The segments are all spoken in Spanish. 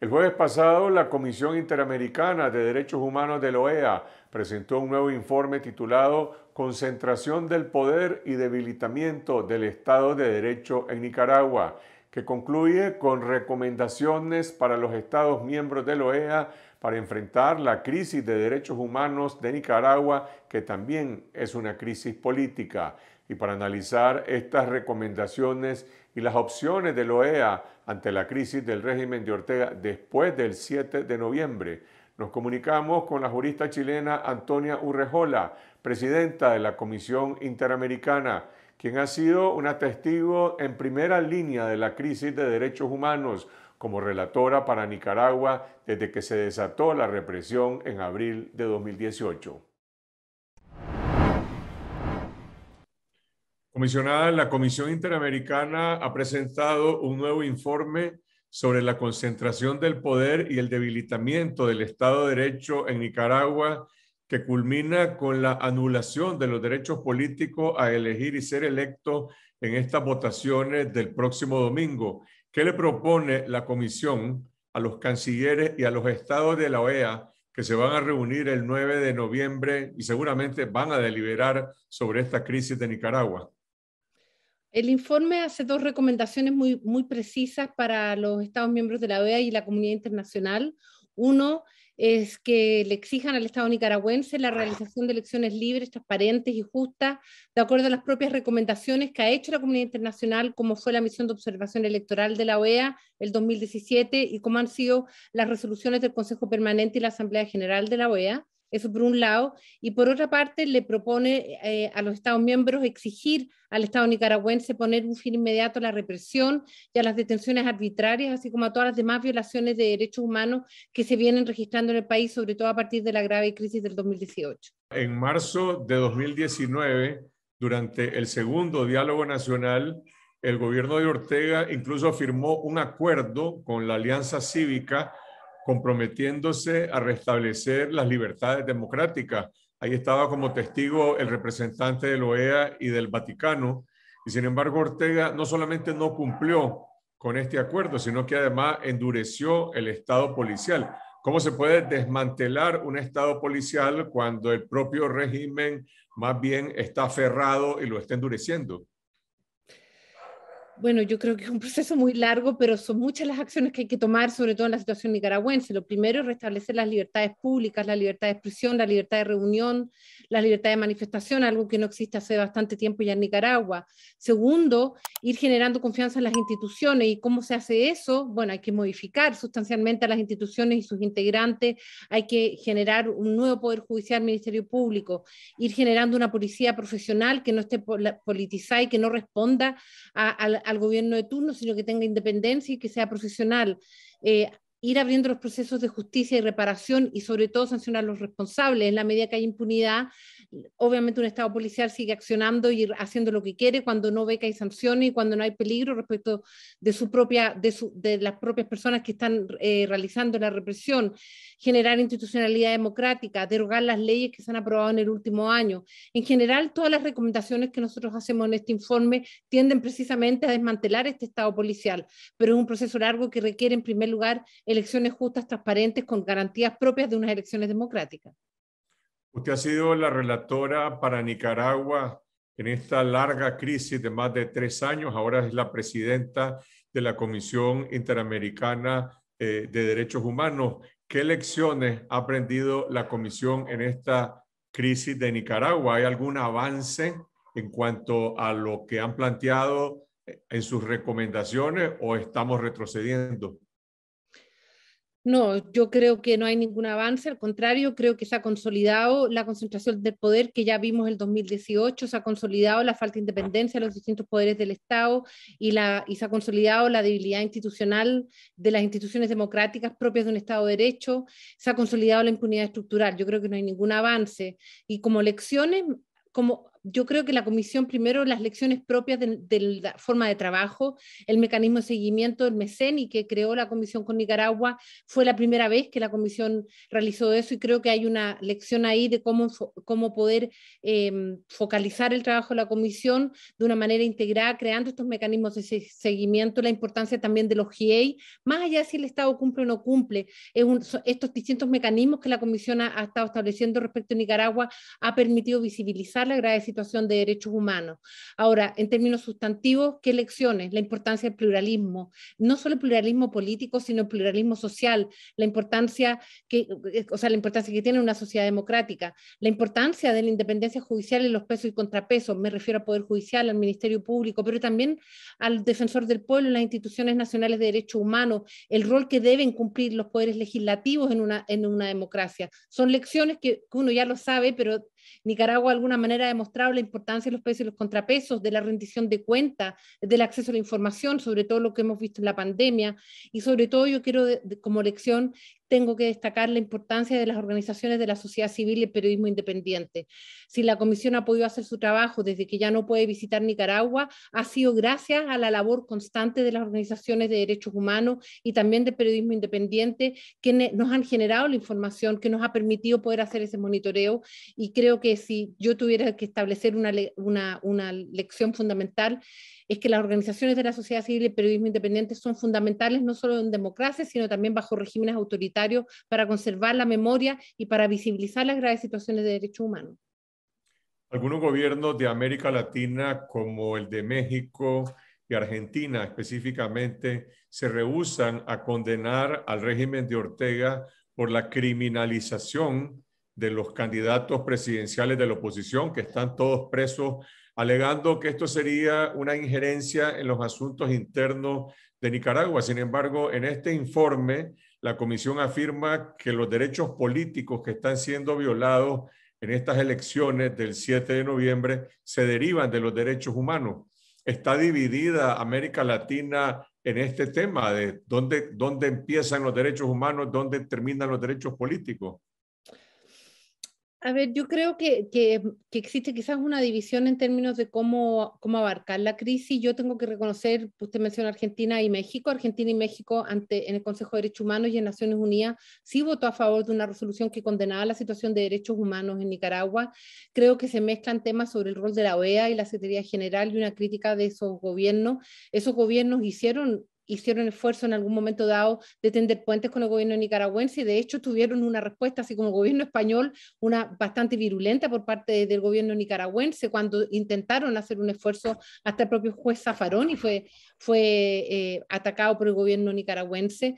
El jueves pasado, la Comisión Interamericana de Derechos Humanos de la e OEA presentó un nuevo informe titulado Concentración del Poder y Debilitamiento del Estado de Derecho en Nicaragua, que concluye con recomendaciones para los Estados miembros de la e OEA para enfrentar la crisis de derechos humanos de Nicaragua, que también es una crisis política. Y para analizar estas recomendaciones y las opciones de la e OEA ante la crisis del régimen de Ortega después del 7 de noviembre. Nos comunicamos con la jurista chilena Antonia Urrejola, presidenta de la Comisión Interamericana, quien ha sido una testigo en primera línea de la crisis de derechos humanos como relatora para Nicaragua desde que se desató la represión en abril de 2018. Comisionada, la Comisión Interamericana ha presentado un nuevo informe sobre la concentración del poder y el debilitamiento del Estado de Derecho en Nicaragua, que culmina con la anulación de los derechos políticos a elegir y ser electo en estas votaciones del próximo domingo. ¿Qué le propone la Comisión a los cancilleres y a los estados de la OEA que se van a reunir el 9 de noviembre y seguramente van a deliberar sobre esta crisis de Nicaragua? El informe hace dos recomendaciones muy, precisas para los Estados miembros de la OEA y la comunidad internacional. Uno es que le exijan al Estado nicaragüense la realización de elecciones libres, transparentes y justas, de acuerdo a las propias recomendaciones que ha hecho la comunidad internacional, como fue la misión de observación electoral de la OEA el 2017 y como han sido las resoluciones del Consejo Permanente y la Asamblea General de la OEA. Eso por un lado. Y por otra parte, le propone eh, a los Estados miembros exigir al Estado nicaragüense poner un fin inmediato a la represión y a las detenciones arbitrarias, así como a todas las demás violaciones de derechos humanos que se vienen registrando en el país, sobre todo a partir de la grave crisis del 2018. En marzo de 2019, durante el segundo diálogo nacional, el gobierno de Ortega incluso firmó un acuerdo con la Alianza Cívica comprometiéndose a restablecer las libertades democráticas. Ahí estaba como testigo el representante de la e OEA y del Vaticano, y sin embargo Ortega no solamente no cumplió con este acuerdo, sino que además endureció el Estado policial. ¿Cómo se puede desmantelar un Estado policial cuando el propio régimen más bien está aferrado y lo está endureciendo? Bueno, yo creo que es un proceso muy largo, pero son muchas las acciones que hay que tomar, sobre todo en la situación nicaragüense. Lo primero es restablecer las libertades públicas, la libertad de expresión, la libertad de reunión, la libertad de manifestación, algo que no existe hace bastante tiempo ya en Nicaragua. Segundo, ir generando confianza en las instituciones. ¿Y cómo se hace eso? Bueno, hay que modificar sustancialmente a las instituciones y sus integrantes, hay que generar un nuevo Poder Judicial, Ministerio Público, ir generando una policía profesional que no esté politizada y que no responda a al gobierno de turno, sino que tenga independencia y que sea profesional ir abriendo los procesos de justicia y reparación y sobre todo sancionar a los responsables. En la medida que hay impunidad, obviamente un Estado policial sigue accionando y haciendo lo que quiere cuando no ve que hay sanciones y cuando no hay peligro respecto de, su propia, de, las propias personas que están eh, realizando la represión, generar institucionalidad democrática, derogar las leyes que se han aprobado en el último año. En general, todas las recomendaciones que nosotros hacemos en este informe tienden precisamente a desmantelar este Estado policial, pero es un proceso largo que requiere en primer lugar elecciones justas, transparentes, con garantías propias de unas elecciones democráticas. Usted ha sido la relatora para Nicaragua en esta larga crisis de más de tres años. Ahora es la presidenta de la Comisión Interamericana eh, de Derechos Humanos. ¿Qué lecciones ha aprendido la Comisión en esta crisis de Nicaragua? ¿Hay algún avance en cuanto a lo que han planteado eh, en sus recomendaciones o estamos retrocediendo? No, yo creo que no hay ningún avance, al contrario, creo que se ha consolidado la concentración del poder que ya vimos en el 2018, se ha consolidado la falta de independencia de los distintos poderes del Estado y, y se ha consolidado la debilidad institucional de las instituciones democráticas propias de un Estado de Derecho, se ha consolidado la impunidad estructural. Yo creo que no hay ningún avance. Y como lecciones, como yo creo que la comisión, primero, las lecciones propias de, la forma de trabajo, el mecanismo de seguimiento del y que creó la comisión con Nicaragua, fue la primera vez que la comisión realizó eso y creo que hay una lección ahí de cómo, cómo poder em, focalizar el trabajo de la comisión de una manera integrada, creando estos mecanismos de seguimiento, la importancia también de los GIEI, más allá si el Estado cumple o no cumple, estos distintos mecanismos que la comisión ha, estado estableciendo respecto a Nicaragua ha permitido visibilizar la gravedad situación de derechos humanos. Ahora, en términos sustantivos, ¿qué lecciones? La importancia del pluralismo, no solo el pluralismo político, sino el pluralismo social, la importancia que, eh, o sea, la importancia que tiene una sociedad democrática, la importancia de la independencia judicial y los pesos y contrapesos, me refiero al Poder Judicial, al Ministerio Público, pero también al defensor del pueblo, las instituciones nacionales de derechos humanos, el rol que deben cumplir los poderes legislativos en una, en una democracia. Son lecciones que uno ya lo sabe, pero Nicaragua de alguna manera ha demostrado la importancia de los pesos y los contrapesos, de la rendición de cuentas, del acceso a la información, sobre todo lo que hemos visto en la pandemia. Y sobre todo yo quiero, como lección, tengo que destacar la importancia de las organizaciones de la sociedad civil y el periodismo independiente. Si la Comisión ha podido hacer su trabajo desde que ya no puede visitar Nicaragua, ha sido gracias a la labor constante de las organizaciones de derechos humanos y también de periodismo independiente, que nos han generado la información, que nos ha permitido poder hacer ese monitoreo. Y creo que si yo tuviera que establecer una, una, una lección fundamental, es que las organizaciones de la sociedad civil y el periodismo independiente son fundamentales no solo en democracia, sino también bajo regímenes autoritarios para conservar la memoria y para visibilizar las graves situaciones de derechos humanos. Algunos gobiernos de América Latina, como el de México y Argentina específicamente, se rehusan a condenar al régimen de Ortega por la criminalización de los candidatos presidenciales de la oposición, que están todos presos, alegando que esto sería una injerencia en los asuntos internos de Nicaragua. Sin embargo, en este informe, la comisión afirma que los derechos políticos que están siendo violados en estas elecciones del 7 de noviembre se derivan de los derechos humanos. Está dividida América Latina en este tema de dónde, dónde empiezan los derechos humanos, dónde terminan los derechos políticos. A ver, yo creo que, que, existe quizás una división en términos de cómo, cómo abarcar la crisis. Yo tengo que reconocer, usted pues, menciona Argentina y México. Argentina y México ante, en el Consejo de Derechos Humanos y en Naciones Unidas sí votó a favor de una resolución que condenaba la situación de derechos humanos en Nicaragua. Creo que se mezclan temas sobre el rol de la OEA y la Secretaría General y una crítica de esos gobiernos. Esos gobiernos hicieron hicieron esfuerzo en algún momento dado de tender puentes con el gobierno nicaragüense y de hecho tuvieron una respuesta, así como el gobierno español, una bastante virulenta por parte del gobierno nicaragüense cuando intentaron hacer un esfuerzo hasta el propio juez Zafarón y fue, fue eh, atacado por el gobierno nicaragüense.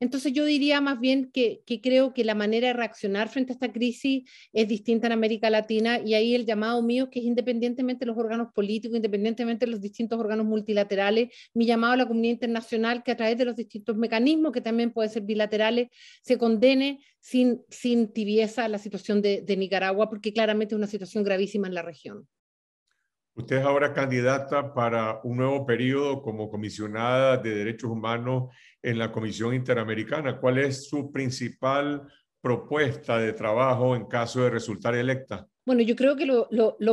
Entonces yo diría más bien que, que, creo que la manera de reaccionar frente a esta crisis es distinta en América Latina y ahí el llamado mío, que es independientemente de los órganos políticos, independientemente de los distintos órganos multilaterales, mi llamado a la comunidad internacional que a través de los distintos mecanismos, que también pueden ser bilaterales, se condene sin, sin tibieza la situación de, de Nicaragua, porque claramente es una situación gravísima en la región. Usted es ahora candidata para un nuevo periodo como comisionada de derechos humanos en la Comisión Interamericana. ¿Cuál es su principal propuesta de trabajo en caso de resultar electa? Bueno, yo creo que lo,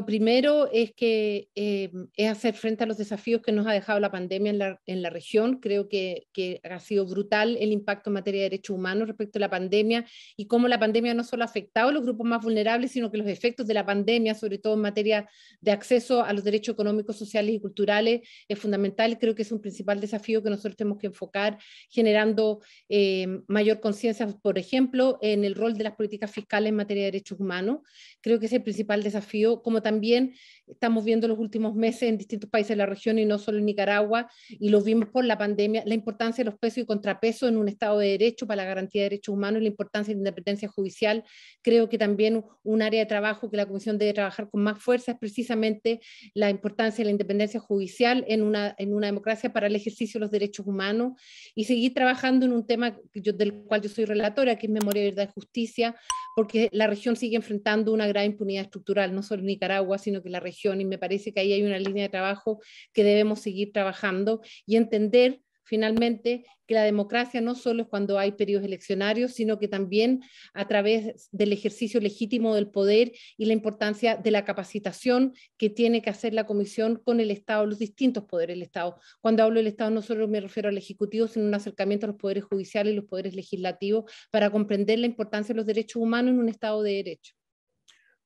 primero es que eh, es hacer frente a los desafíos que nos ha dejado la pandemia en la, región. Creo que, ha sido brutal el impacto en materia de derechos humanos respecto a la pandemia y cómo la pandemia no solo ha afectado a los grupos más vulnerables, sino que los efectos de la pandemia, sobre todo en materia de acceso a los derechos económicos, sociales y culturales, es fundamental. Creo que es un principal desafío que nosotros tenemos que enfocar generando eh, mayor conciencia, por ejemplo, en el rol de las políticas fiscales en materia de derechos humanos. Creo que ese principal desafío, como también estamos viendo los últimos meses en distintos países de la región y no solo en Nicaragua, y lo vimos por la pandemia, la importancia de los pesos y contrapesos en un Estado de Derecho para la garantía de derechos humanos y la importancia de la independencia judicial. Creo que también un área de trabajo que la Comisión debe trabajar con más fuerza es precisamente la importancia de la independencia judicial en una, en una democracia para el ejercicio de los derechos humanos y seguir trabajando en un tema del cual yo soy relatora, que es memoria, verdad y justicia, porque la región sigue enfrentando una gran impunidad estructural, no solo Nicaragua, sino que la región, y me parece que ahí hay una línea de trabajo que debemos seguir trabajando y entender finalmente que la democracia no solo es cuando hay periodos eleccionarios, sino que también a través del ejercicio legítimo del poder y la importancia de la capacitación que tiene que hacer la Comisión con el Estado, los distintos poderes del Estado. Cuando hablo del Estado no solo me refiero al Ejecutivo, sino un acercamiento a los poderes judiciales y los poderes legislativos para comprender la importancia de los derechos humanos en un Estado de Derecho.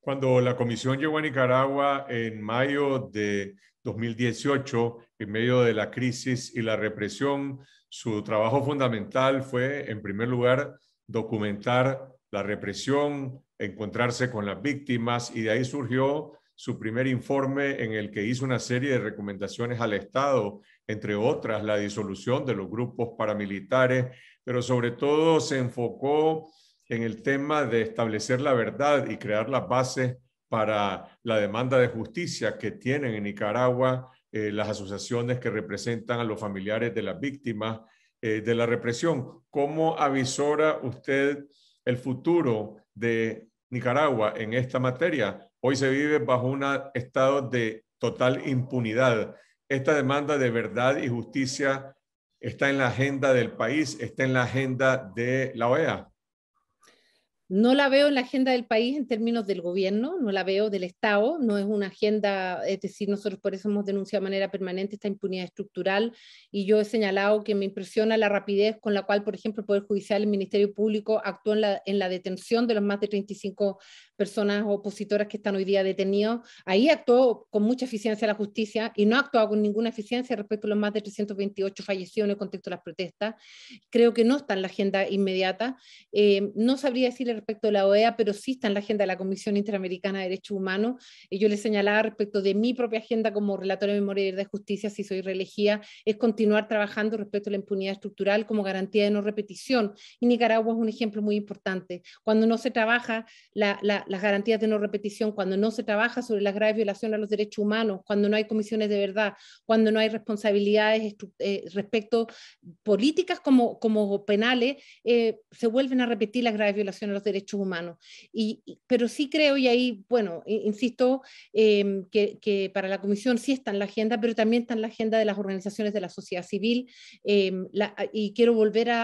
Cuando la comisión llegó a Nicaragua en mayo de 2018, en medio de la crisis y la represión, su trabajo fundamental fue, en primer lugar, documentar la represión, encontrarse con las víctimas y de ahí surgió su primer informe en el que hizo una serie de recomendaciones al Estado, entre otras la disolución de los grupos paramilitares, pero sobre todo se enfocó en el tema de establecer la verdad y crear las bases para la demanda de justicia que tienen en Nicaragua eh, las asociaciones que representan a los familiares de las víctimas eh, de la represión. ¿Cómo avisora usted el futuro de Nicaragua en esta materia? Hoy se vive bajo un estado de total impunidad. Esta demanda de verdad y justicia está en la agenda del país, está en la agenda de la OEA. No la veo en la agenda del país en términos del gobierno, no la veo del Estado, no es una agenda, es decir, nosotros por eso hemos denunciado de manera permanente esta impunidad estructural y yo he señalado que me impresiona la rapidez con la cual, por ejemplo, el Poder Judicial y el Ministerio Público actúan en la, en la detención de los más de 35 personas opositoras que están hoy día detenidos. Ahí actuó con mucha eficiencia la justicia y no ha con ninguna eficiencia respecto a los más de 328 fallecidos en el contexto de las protestas. Creo que no está en la agenda inmediata. Eh, no sabría decirle respecto de la OEA, pero sí está en la agenda de la Comisión Interamericana de Derechos Humanos. Y yo le señalaba respecto de mi propia agenda como relatora de memoria y de justicia, si soy reelegida, es continuar trabajando respecto a la impunidad estructural como garantía de no repetición. Y Nicaragua es un ejemplo muy importante. Cuando no se trabaja las garantías de no repetición, cuando no se trabaja sobre las graves violaciones a los derechos humanos, cuando no hay comisiones de verdad, cuando no hay responsabilidades eh, respecto políticas como, como penales, eh, se vuelven a repetir las graves violaciones a los derechos derechos humanos. Y, pero sí creo, y ahí, bueno, insisto, em, que, que, para la Comisión sí está en la agenda, pero también está en la agenda de las organizaciones de la sociedad civil, em, y quiero volver a,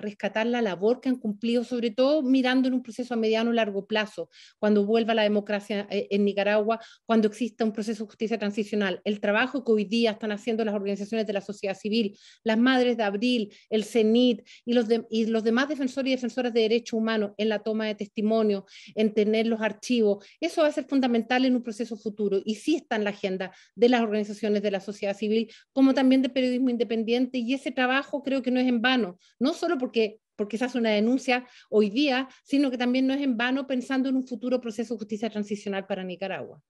rescatar la labor que han cumplido, sobre todo mirando en un proceso a mediano y largo plazo, cuando vuelva la democracia eh, en Nicaragua, cuando exista un proceso de justicia transicional. El trabajo que hoy día están haciendo las organizaciones de la sociedad civil, las Madres de Abril, el CENIT y los, y los demás defensores y defensoras de derechos humanos en la la toma de testimonio, en tener los archivos. Eso va a ser fundamental en un proceso futuro y sí está en la agenda de las organizaciones de la sociedad civil, como también de periodismo independiente. Y ese trabajo creo que no es en vano, no solo porque porque se hace una denuncia hoy día, sino que también no es en vano pensando en un futuro proceso de justicia transicional para Nicaragua.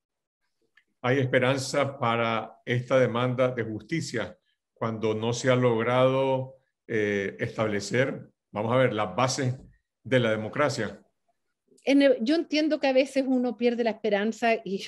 Hay esperanza para esta demanda de justicia cuando no se ha logrado eh, establecer, vamos a ver, las bases de la democracia? yo entiendo que a veces uno pierde la esperanza y,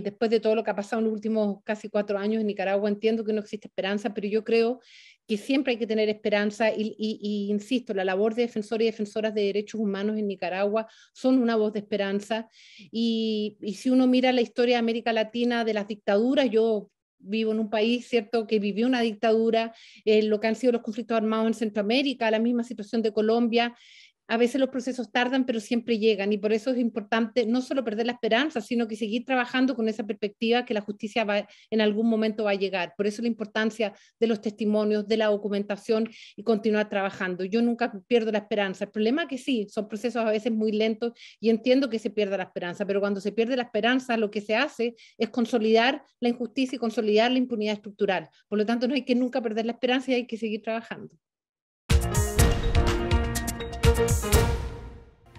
después de todo lo que ha pasado en los últimos casi cuatro años en Nicaragua, entiendo que no existe esperanza, pero yo creo que siempre hay que tener esperanza y, insisto, la labor de defensores y defensoras de derechos humanos en Nicaragua son una voz de esperanza y, si uno mira la historia de América Latina de las dictaduras, yo vivo en un país, ¿cierto?, que vivió una dictadura, eh, lo que han sido los conflictos armados en Centroamérica, la misma situación de Colombia, a veces los procesos tardan, pero siempre llegan y por eso es importante no solo perder la esperanza, sino que seguir trabajando con esa perspectiva que la justicia va, en algún momento va a llegar. Por eso la importancia de los testimonios, de la documentación y continuar trabajando. Yo nunca pierdo la esperanza. El problema es que sí, son procesos a veces muy lentos y entiendo que se pierda la esperanza, pero cuando se pierde la esperanza, lo que se hace es consolidar la injusticia y consolidar la impunidad estructural. Por lo tanto, no hay que nunca perder la esperanza y hay que seguir trabajando.